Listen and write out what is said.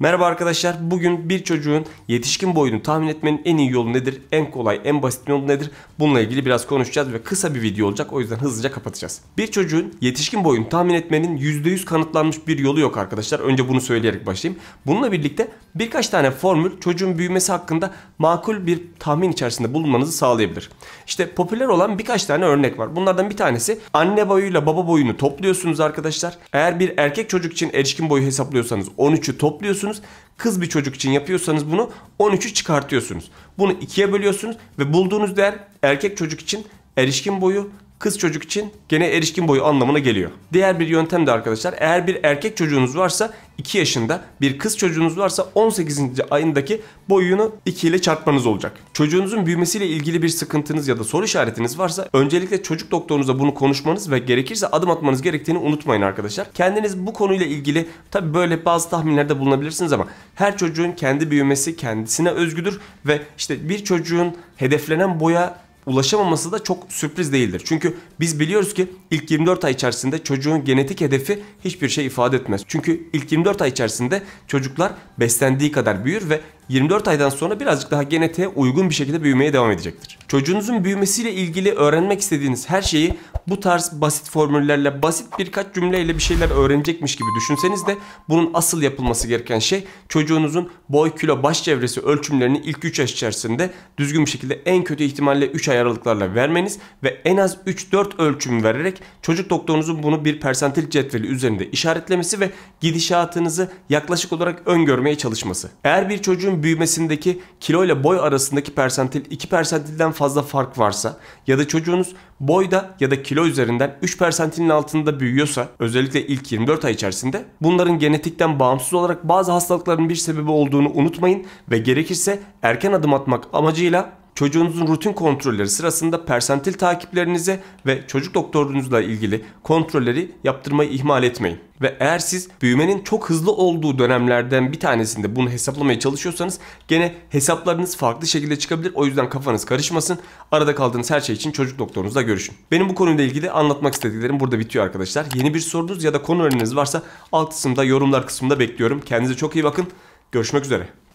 Merhaba arkadaşlar. Bugün bir çocuğun yetişkin boyunu tahmin etmenin en iyi yolu nedir? En kolay, en basit yolu nedir? Bununla ilgili biraz konuşacağız ve kısa bir video olacak. O yüzden hızlıca kapatacağız. Bir çocuğun yetişkin boyunu tahmin etmenin %100 kanıtlanmış bir yolu yok arkadaşlar. Önce bunu söyleyerek başlayayım. Bununla birlikte birkaç tane formül çocuğun büyümesi hakkında makul bir tahmin içerisinde bulunmanızı sağlayabilir. İşte popüler olan birkaç tane örnek var. Bunlardan bir tanesi anne boyuyla baba boyunu topluyorsunuz arkadaşlar. Eğer bir erkek çocuk için erişkin boyu hesaplıyorsanız yapıyorsanız 13'ü topluyorsunuz. Kız bir çocuk için yapıyorsanız bunu 13'ü çıkartıyorsunuz. Bunu ikiye bölüyorsunuz ve bulduğunuz değer erkek çocuk için erişkin boyu, kız çocuk için gene erişkin boyu anlamına geliyor. Diğer bir yöntem de arkadaşlar eğer bir erkek çocuğunuz varsa 2 yaşında bir kız çocuğunuz varsa 18. ayındaki boyunu 2 ile çarpmanız olacak. Çocuğunuzun büyümesiyle ilgili bir sıkıntınız ya da soru işaretiniz varsa öncelikle çocuk doktorunuza bunu konuşmanız ve gerekirse adım atmanız gerektiğini unutmayın arkadaşlar. Kendiniz bu konuyla ilgili tabi böyle bazı tahminlerde bulunabilirsiniz ama her çocuğun kendi büyümesi kendisine özgüdür ve işte bir çocuğun hedeflenen boya ulaşamaması da çok sürpriz değildir. Çünkü biz biliyoruz ki ilk 24 ay içerisinde çocuğun genetik hedefi hiçbir şey ifade etmez. Çünkü ilk 24 ay içerisinde çocuklar beslendiği kadar büyür ve 24 aydan sonra birazcık daha genetiğe uygun bir şekilde büyümeye devam edecektir. Çocuğunuzun büyümesiyle ilgili öğrenmek istediğiniz her şeyi bu tarz basit formüllerle, basit birkaç cümleyle bir şeyler öğrenecekmiş gibi düşünseniz de bunun asıl yapılması gereken şey çocuğunuzun boy, kilo, baş çevresi ölçümlerini ilk 3 yaş içerisinde düzgün bir şekilde en kötü ihtimalle 3 ay aralıklarla vermeniz ve en az 3-4 ölçüm vererek çocuk doktorunuzun bunu bir persentil cetveli üzerinde işaretlemesi ve gidişatınızı yaklaşık olarak öngörmeye çalışması. Eğer bir çocuğun büyümesindeki kilo ile boy arasındaki persentil 2 persentilden fazla fark varsa ya da çocuğunuz boyda ya da kilo üzerinden 3 persentilin altında büyüyorsa özellikle ilk 24 ay içerisinde bunların genetikten bağımsız olarak bazı hastalıkların bir sebebi olduğunu unutmayın ve gerekirse erken adım atmak amacıyla çocuğunuzun rutin kontrolleri sırasında persentil takiplerinize ve çocuk doktorunuzla ilgili kontrolleri yaptırmayı ihmal etmeyin. Ve eğer siz büyümenin çok hızlı olduğu dönemlerden bir tanesinde bunu hesaplamaya çalışıyorsanız gene hesaplarınız farklı şekilde çıkabilir. O yüzden kafanız karışmasın. Arada kaldığınız her şey için çocuk doktorunuzla görüşün. Benim bu konuyla ilgili anlatmak istediklerim burada bitiyor arkadaşlar. Yeni bir sorunuz ya da konu öneriniz varsa alt kısımda yorumlar kısmında bekliyorum. Kendinize çok iyi bakın. Görüşmek üzere.